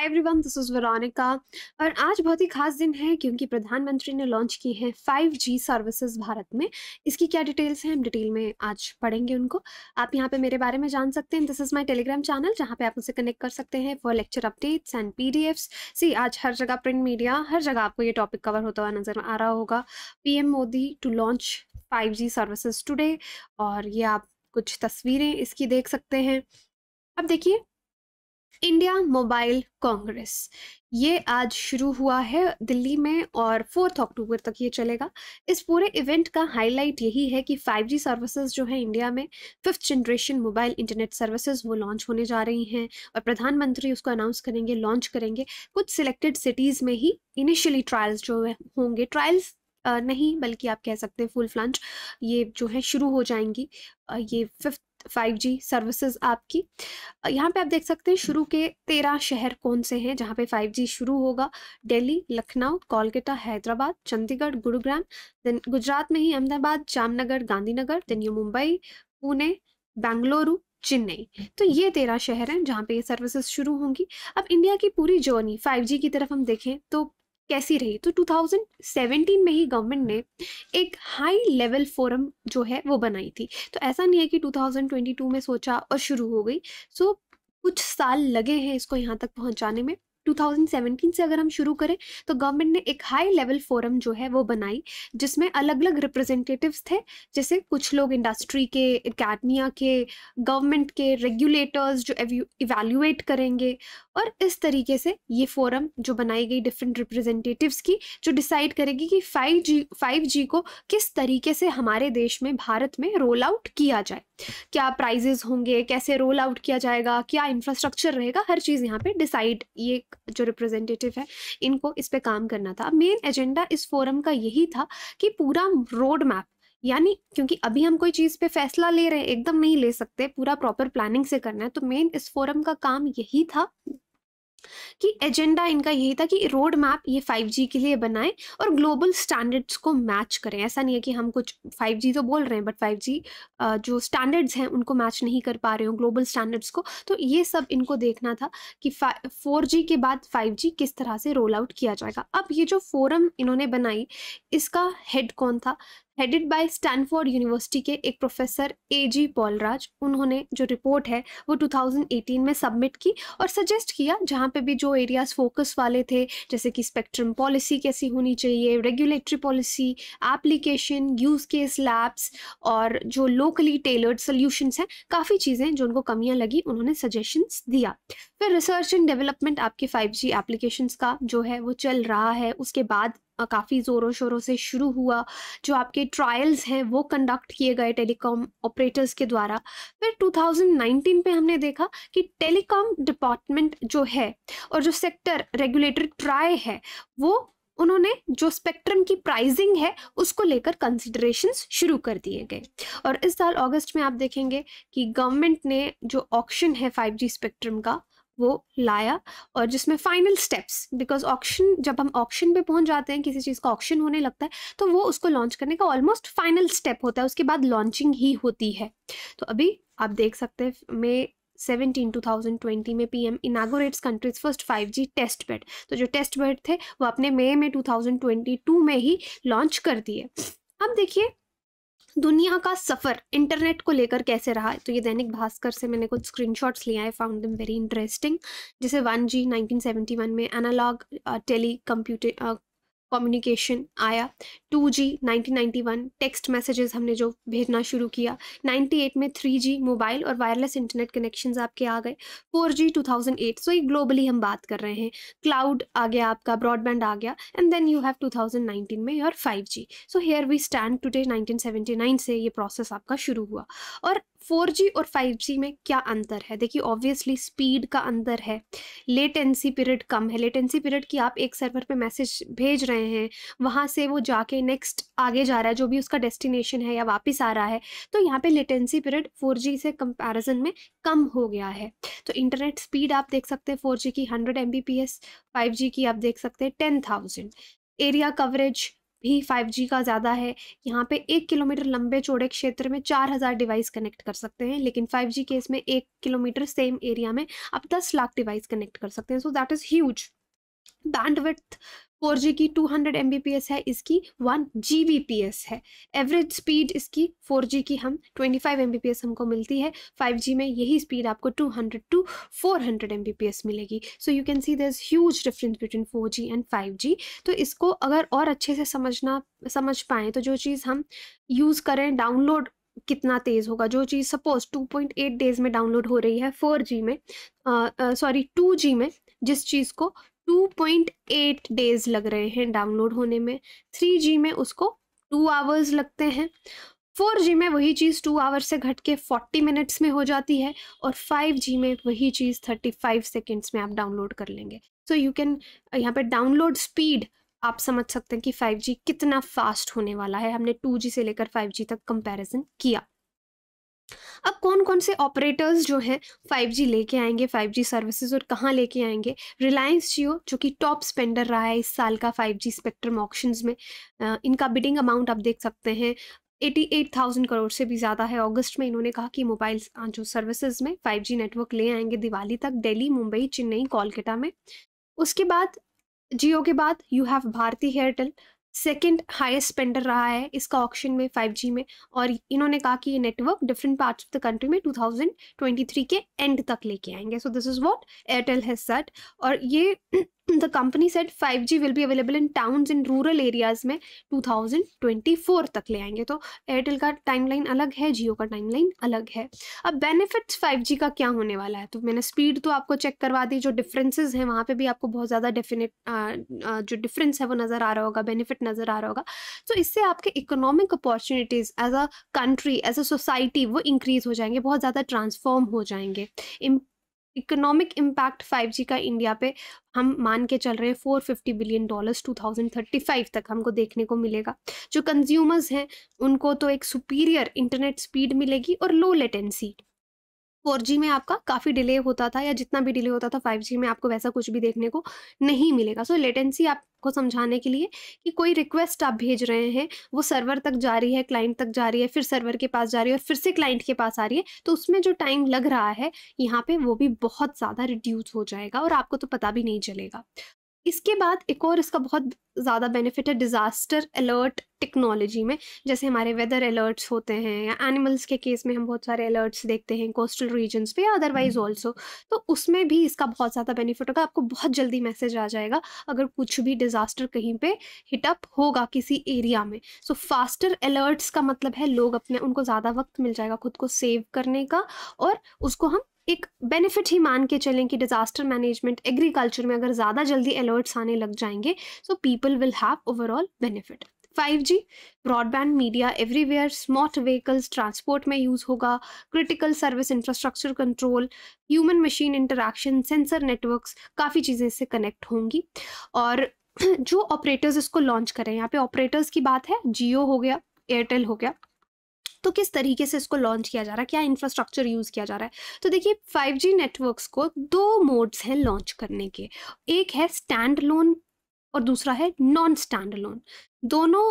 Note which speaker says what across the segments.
Speaker 1: Hi everyone this is Veronica और आज बहुत ही खास दिन है क्योंकि प्रधानमंत्री ने लॉन्च की है 5G सर्विसेज भारत में इसकी क्या डिटेल्स हैं हम डिटेल में आज पढ़ेंगे उनको आप यहाँ पे मेरे बारे में जान सकते हैं this is my Telegram channel जहाँ पे आप उसे कनेक्ट कर सकते हैं for lecture updates and P C आज हर जगह प्रिंट मीडिया हर जगह आपको ये टॉपिक कवर होता हुआ नज़र आ रहा होगा P Modi to launch five services today और ये आप कुछ तस्वीरें इसकी देख सकते हैं अब देखिए इंडिया मोबाइल कांग्रेस ये आज शुरू हुआ है दिल्ली में और फोर्थ अक्टूबर तक ये चलेगा इस पूरे इवेंट का हाईलाइट यही है कि 5G सर्विसेज जो है इंडिया में fifth generation mobile internet services वो लॉन्च होने जा रही हैं और प्रधानमंत्री उसको अनाउंस करेंगे लॉन्च करेंगे कुछ सिलेक्टेड सिटीज़ में ही इनिशियली ट्रायल्स जो होंगे ट्रायल्स नहीं बल्कि आप कह सकते हैं फुल फ्लंच ये जो है शुरू हो जाएंगी ये फिफ्थ फाइव जी सर्विसेज आपकी यहाँ पे आप देख सकते हैं शुरू के तेरह शहर कौन से हैं जहाँ पे फाइव जी शुरू होगा दिल्ली लखनऊ कोलकाता हैदराबाद चंडीगढ़ गुरुग्राम देन गुजरात में ही अहमदाबाद जामनगर गांधीनगर देन यू मुंबई पुणे बेंगलुरु चेन्नई तो ये तेरह शहर हैं जहाँ पे ये सर्विसेज शुरू होंगी अब इंडिया की पूरी जर्नी जी की तरफ हम देखें तो कैसी रही तो 2017 में ही गवर्नमेंट ने एक हाई लेवल फोरम जो है वो बनाई थी तो ऐसा नहीं है कि 2022 में सोचा और शुरू हो गई सो so, कुछ साल लगे हैं इसको यहाँ तक पहुँचाने में 2017 से अगर हम शुरू करें तो गवर्नमेंट ने एक हाई लेवल फोरम जो है वो बनाई जिसमें अलग अलग रिप्रेजेंटेटिव्स थे जैसे कुछ लोग इंडस्ट्री के अकेडमिया के गवर्नमेंट के रेगुलेटर्स जो इवेल्यूएट करेंगे और इस तरीके से ये फोरम जो बनाई गई डिफरेंट रिप्रेजेंटेटिव्स की जो डिसाइड करेगी कि फाइव जी फाइव जी को किस तरीके से हमारे देश में भारत में रोल आउट किया जाए क्या प्राइजेज होंगे कैसे रोल आउट किया जाएगा क्या इंफ्रास्ट्रक्चर रहेगा हर चीज़ यहाँ पे डिसाइड ये जो रिप्रेजेंटेटिव है इनको इस पर काम करना था मेन एजेंडा इस फोरम का यही था कि पूरा रोड मैप यानी क्योंकि अभी हम कोई चीज़ पे फैसला ले रहे हैं एकदम नहीं ले सकते पूरा प्रॉपर प्लानिंग से करना है तो मेन इस फोरम का काम यही था कि एजेंडा इनका यही था कि रोड मैप ये 5G के लिए बनाएं और ग्लोबल स्टैंडर्ड्स को मैच करें ऐसा नहीं है कि हम कुछ 5G तो बोल रहे हैं बट 5G जो स्टैंडर्ड्स हैं उनको मैच नहीं कर पा रहे हो ग्लोबल स्टैंडर्ड्स को तो ये सब इनको देखना था कि फोर के बाद फाइव किस तरह से रोल आउट किया जाएगा अब ये जो फोरम इन्होंने बनाई इसका हेड कौन था हेडेड बाय स्टैनफोर्ड यूनिवर्सिटी के एक प्रोफेसर ए जी पॉलराज उन्होंने जो रिपोर्ट है वो 2018 में सबमिट की और सजेस्ट किया जहाँ पे भी जो एरियाज फोकस वाले थे जैसे कि स्पेक्ट्रम पॉलिसी कैसी होनी चाहिए regulatory policy application use case labs और जो लोकली टेलर्ड सोल्यूशंस हैं काफ़ी चीज़ें जो उनको कमियाँ लगी उन्होंने सजेशंस दिया फिर रिसर्च एंड डेवलपमेंट आपके फाइव जी का जो है वो चल रहा है उसके बाद काफ़ी ज़ोरों शोरों से शुरू हुआ जो आपके ट्रायल्स हैं वो कंडक्ट किए गए टेलीकॉम ऑपरेटर्स के द्वारा फिर 2019 पे हमने देखा कि टेलीकॉम डिपार्टमेंट जो है और जो सेक्टर रेगुलेटर ट्राई है वो उन्होंने जो स्पेक्ट्रम की प्राइसिंग है उसको लेकर कंसिडरेशंस शुरू कर दिए गए और इस साल अगस्त में आप देखेंगे कि गवर्नमेंट ने जो ऑक्शन है 5G स्पेक्ट्रम का वो लाया और जिसमें फाइनल स्टेप्स बिकॉज ऑप्शन जब हम ऑप्शन पे पहुंच जाते हैं किसी चीज़ का ऑप्शन होने लगता है तो वो उसको लॉन्च करने का ऑलमोस्ट फाइनल स्टेप होता है उसके बाद लॉन्चिंग ही होती है तो अभी आप देख सकते हैं मैं 17 2020 में PM inaugurates country's first 5G test bed तो जो टेस्ट बेड थे वो अपने मई में 2022 में ही लॉन्च कर दिए अब देखिए दुनिया का सफ़र इंटरनेट को लेकर कैसे रहा है तो ये दैनिक भास्कर से मैंने कुछ स्क्रीनशॉट्स लिए I found them very interesting जैसे वन जी नाइनटीन में एनालॉग टेली कंप्यूटर कम्युनिकेशन आया 2G 1991 टेक्स्ट मैसेजेस हमने जो भेजना शुरू किया 98 में 3G मोबाइल और वायरलेस इंटरनेट कनेक्शंस आपके आ गए 4G 2008 सो ये ग्लोबली हम बात कर रहे हैं क्लाउड आ गया आपका ब्रॉडबैंड आ गया एंड देन यू हैव 2019 में your 5G so here we stand today 1979 से ये प्रोसेस आपका शुरू हुआ और 4G और 5G में क्या अंतर है देखिए ऑब्वियसली स्पीड का अंतर है लेटेंसी पीरियड कम है लेटेंसी पीरियड की आप एक सर्वर पे मैसेज भेज रहे रहे हैं वहाँ से वो जाके नेक्स्ट आगे जा रहा है जो भी उसका डेस्टिनेशन है या वापस आ रहा है तो यहाँ पे लेटेंसी पीरियड 4G से कंपैरिजन में कम हो गया है तो इंटरनेट स्पीड आप देख सकते हैं 4G की 100 एम 5G की आप देख सकते हैं टेन एरिया कवरेज भी 5G का ज़्यादा है यहाँ पे एक किलोमीटर लंबे चौड़े क्षेत्र में 4000 डिवाइस कनेक्ट कर सकते हैं लेकिन 5G केस में एक किलोमीटर सेम एरिया में आप 10 लाख डिवाइस कनेक्ट कर सकते हैं so that is huge bandwidth four G की two hundred M B P S है इसकी one G B P S है एवरेज स्पीड इसकी फोर जी की हम twenty five M B P S हमको मिलती है फाइव जी में यही स्पीड आपको two hundred to four hundred M B P S मिलेगी so you can see there is huge difference between four G and five G तो इसको अगर और अच्छे से समझना समझ पाएँ तो जो चीज़ हम यूज़ करें डाउनलोड कितना तेज़ होगा जो चीज़ suppose two point eight days में डाउनलोड हो रही है फोर जी में सॉरी टू जी में जिस चीज़ को 2.8 डेज लग रहे हैं डाउनलोड होने में 3G में उसको टू आवर्स लगते हैं 4G में वही चीज़ टू आवर्स से घट के 40 मिनट्स में हो जाती है और 5G में वही चीज़ 35 सेकेंड्स में आप डाउनलोड कर लेंगे सो यू कैन यहाँ पे डाउनलोड स्पीड आप समझ सकते हैं कि 5G कितना फास्ट होने वाला है हमने 2G से लेकर 5G तक कंपैरिजन किया अब कौन कौन से ऑपरेटर्स जो हैं 5G लेके आएंगे 5G सर्विसेज और कहाँ लेके आएंगे रिलायंस जियो जो कि टॉप स्पेंडर रहा है इस साल का 5G स्पेक्ट्रम ऑप्शंस में इनका बिडिंग अमाउंट आप देख सकते हैं 88,000 करोड़ से भी ज़्यादा है अगस्त में इन्होंने कहा कि मोबाइल जो सर्विसेज में 5G नेटवर्क ले आएंगे दिवाली तक दिल्ली मुंबई चेन्नई कोलकाता में उसके बाद जियो के बाद you have Bharti Airtel second highest spender रहा है इसका ऑप्शन में 5G में और इन्होंने कहा कि ये network different parts of the country में 2023 के एंड तक लेके आएंगे so this is what Airtel has set और ये the company set 5G will be available in town in rural areas में 2024 तक ले आएंगे तो एयरटेल का टाइमलाइन अलग है जियो का टाइमलाइन अलग है अब बेनिफिट्स 5G का क्या होने वाला है तो मैंने स्पीड तो आपको चेक करवा दी जो डिफरेंसेस हैं वहाँ पे भी आपको बहुत ज़्यादा डेफिनेट जो डिफरेंस है वो नज़र आ रहा होगा बेनिफिट नज़र आ रहा होगा तो इससे आपके economic opportunities as a country as a society वो इंक्रीज़ हो जाएंगे बहुत ज़्यादा ट्रांसफॉर्म हो जाएंगे इकोनॉमिक इम्पैक्ट 5G का इंडिया पे हम मान के चल रहे हैं 450 बिलियन डॉलर्स 2035 तक हमको देखने को मिलेगा जो कंज्यूमर्स हैं उनको तो एक सुपीरियर इंटरनेट स्पीड मिलेगी और लो लेटेंसी फोर जी में आपका काफ़ी डिले होता था या जितना भी डिले होता था फाइव जी में आपको वैसा कुछ भी देखने को नहीं मिलेगा सो so, लेटेंसी आपको समझाने के लिए कि कोई रिक्वेस्ट आप भेज रहे हैं वो सर्वर तक जा रही है क्लाइंट तक जा रही है फिर सर्वर के पास जा रही है फिर से क्लाइंट के पास आ रही है तो उसमें जो टाइम लग रहा है यहाँ पर वो भी बहुत ज़्यादा रिड्यूज़ हो जाएगा और आपको तो पता भी नहीं चलेगा इसके बाद एक और इसका बहुत ज़्यादा बेनिफिट है डिज़ास्टर अलर्ट टेक्नोलॉजी में जैसे हमारे वेदर अलर्ट्स होते हैं या एनिमल्स के केस में हम बहुत सारे अलर्ट्स देखते हैं कोस्टल रीजन्स पे या अदरवाइज ऑल्सो हम्म। तो उसमें भी इसका बहुत ज़्यादा बेनिफिट होगा आपको बहुत जल्दी मैसेज आ जाएगा अगर कुछ भी डिज़ास्टर कहीं पर हिटअप होगा किसी एरिया में सो फास्टर अलर्ट्स का मतलब है लोग अपने उनको ज़्यादा वक्त मिल जाएगा खुद को सेव करने का और उसको हम एक बेनिफिट ही मान के चलें कि डिज़ास्टर मैनेजमेंट एग्रीकल्चर में अगर ज़्यादा जल्दी अलर्ट्स आने लग जाएंगे so people will have overall benefit 5G, broadband media everywhere smart vehicles transport में यूज़ होगा critical service infrastructure control human machine interaction sensor networks काफ़ी चीज़ें इससे कनेक्ट होंगी और जो ऑपरेटर्स इसको लॉन्च करें यहाँ पे ऑपरेटर्स की बात है जियो हो गया एयरटेल हो गया तो किस तरीके से इसको लॉन्च किया जा रहा है क्या इंफ्रास्ट्रक्चर यूज़ किया जा रहा है तो देखिए फाइव जी नेटवर्क्स को दो मोड्स हैं लॉन्च करने के एक है स्टैंड लोन और दूसरा है नॉन स्टैंड लोन दोनों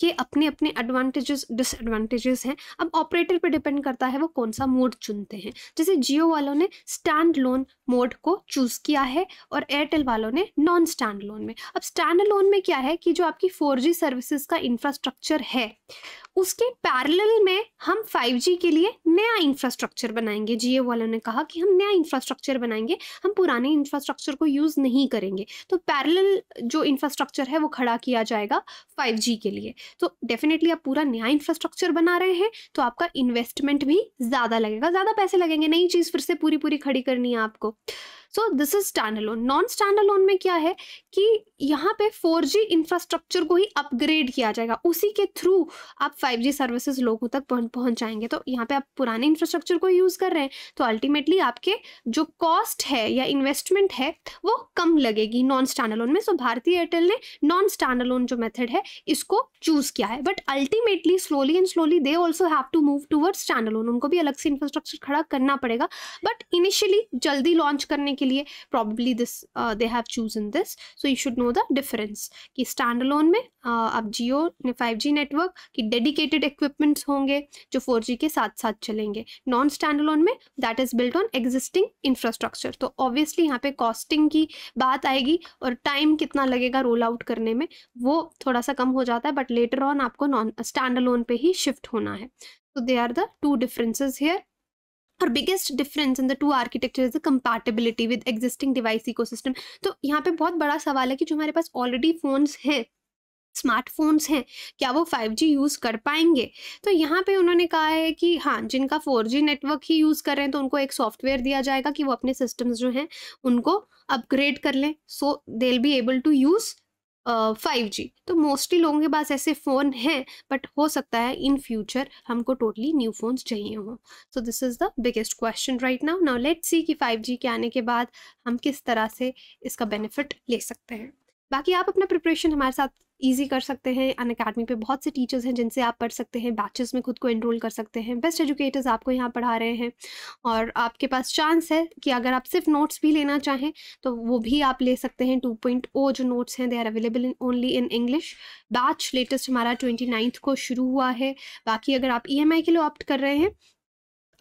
Speaker 1: के अपने अपने एडवांटेजेस डिसएडवांटेजेस हैं अब ऑपरेटर पे डिपेंड करता है वो कौन सा मोड चुनते हैं जैसे जियो वालों ने स्टैंड लोन मोड को चूज़ किया है और एयरटेल वालों ने नॉन स्टैंड लोन में अब स्टैंड लोन में क्या है कि जो आपकी फोर सर्विसेज का इंफ्रास्ट्रक्चर है उसके पैरेलल में हम 5G के लिए नया इंफ्रास्ट्रक्चर बनाएंगे जीए वालों ने कहा कि हम नया इंफ्रास्ट्रक्चर बनाएंगे हम पुराने इंफ्रास्ट्रक्चर को यूज़ नहीं करेंगे तो पैरेलल जो इंफ्रास्ट्रक्चर है वो खड़ा किया जाएगा 5G के लिए तो डेफिनेटली आप पूरा नया इंफ्रास्ट्रक्चर बना रहे हैं तो आपका इन्वेस्टमेंट भी ज़्यादा लगेगा ज़्यादा पैसे लगेंगे नई चीज़ फिर से पूरी पूरी खड़ी करनी है आपको so this is standalone non standalone में क्या है कि यहाँ पे 4G इंफ्रास्ट्रक्चर को ही अपग्रेड किया जाएगा उसी के थ्रू आप 5G सर्विसेज लोगों तक जाएंगे तो यहाँ पे आप पुराने इंफ्रास्ट्रक्चर को यूज़ कर रहे हैं तो अल्टीमेटली आपके जो कॉस्ट है या इन्वेस्टमेंट है वो कम लगेगी नॉन स्टैंड अलोन में सो भारतीय एयरटेल ने नॉन स्टैंड अलोन जो मेथड है इसको चूज किया है but ultimately slowly and slowly they also have to move towards standalone उनको भी अलग से इंफ्रास्ट्रक्चर खड़ा करना पड़ेगा बट इनिशियली जल्दी लॉन्च करने के लिए probably this they have choose in this so you should know the difference कि स्टैंड अलोन में uh, अब जियो ने फाइव जी नेटवर्क की डेडिकेटेड इक्विपमेंट्स होंगे जो फोर जी के साथ साथ चलेंगे नॉन स्टैंड अलोन में that is build on existing infrastructure तो ऑब्वियसली यहाँ पे कॉस्टिंग की बात आएगी और टाइम कितना लगेगा रोल आउट करने में वो थोड़ा सा कम हो जाता है बट लेटर ऑन आपको नॉन स्टैंड अलोन पे ही शिफ्ट होना है तो they are the two differences here और biggest difference in the two architecture is the compatibility with existing device ecosystem तो यहाँ पे बहुत बड़ा सवाल है कि जो हमारे पास ऑलरेडी फोन्स हैं स्मार्टफोन्स हैं क्या वो 5G यूज़ कर पाएंगे तो यहाँ पे उन्होंने कहा है कि हाँ जिनका 4G नेटवर्क ही यूज़ कर रहे हैं तो उनको एक सॉफ्टवेयर दिया जाएगा कि वो अपने सिस्टम्स जो हैं उनको अपग्रेड कर लें so they be able to use five G तो मोस्टली लोगों के पास ऐसे फ़ोन हैं बट हो सकता है इन फ्यूचर हमको टोटली न्यू फ़ोन्स चाहिए हों so this is the biggest question right now now let see कि फाइव जी के आने के बाद हम किस तरह से इसका बेनिफिट ले सकते हैं बाकी आप अपना प्रिपरेशन हमारे साथ ईजी कर सकते हैं अन अकेडमी पे बहुत से टीचर्स हैं जिनसे आप पढ़ सकते हैं बैचेस में खुद को इनरोल कर सकते हैं बेस्ट एजुकेटर्स आपको यहाँ पढ़ा रहे हैं और आपके पास चांस है कि अगर आप सिर्फ नोट्स भी लेना चाहें तो वो भी आप ले सकते हैं टू पॉइंट ओ जो नोट्स हैं they are available in only in English batch latest हमारा ट्वेंटी नाइन्थ को शुरू हुआ है बाकी अगर आप ई एम आई के लिए ऑप्ट कर रहे हैं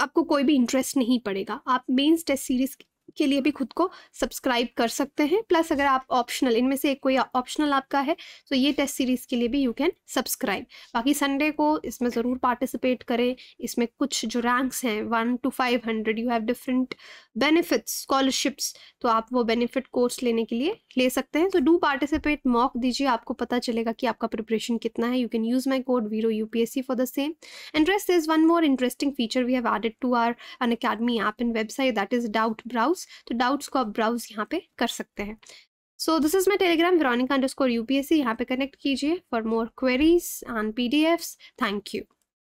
Speaker 1: आपको कोई भी इंटरेस्ट नहीं पड़ेगा आप मेन्स टेस्ट सीरीज़ के लिए भी खुद को सब्सक्राइब कर सकते हैं प्लस अगर आप ऑप्शनल इनमें से एक कोई ऑप्शनल आपका है तो ये टेस्ट सीरीज़ के लिए भी यू कैन सब्सक्राइब बाकी संडे को इसमें ज़रूर पार्टिसिपेट करें इसमें कुछ जो रैंक्स हैं one two five hundred you have different benefits scholarships तो आप वो बेनिफिट कोर्स लेने के लिए ले सकते हैं तो डू पार्टिसिपेट मॉक दीजिए आपको पता चलेगा कि आपका प्रिपरेशन कितना है you can use my code Vero U P S C for the same and rest is one more interesting feature we have added to our Unacademy app and website that is doubt browse तो doubts को आप browse यहाँ पे कर सकते हैं so this is my Telegram Veronica underscore U P S C यहाँ पे कनेक्ट कीजिए for more queries on P D Fs thank you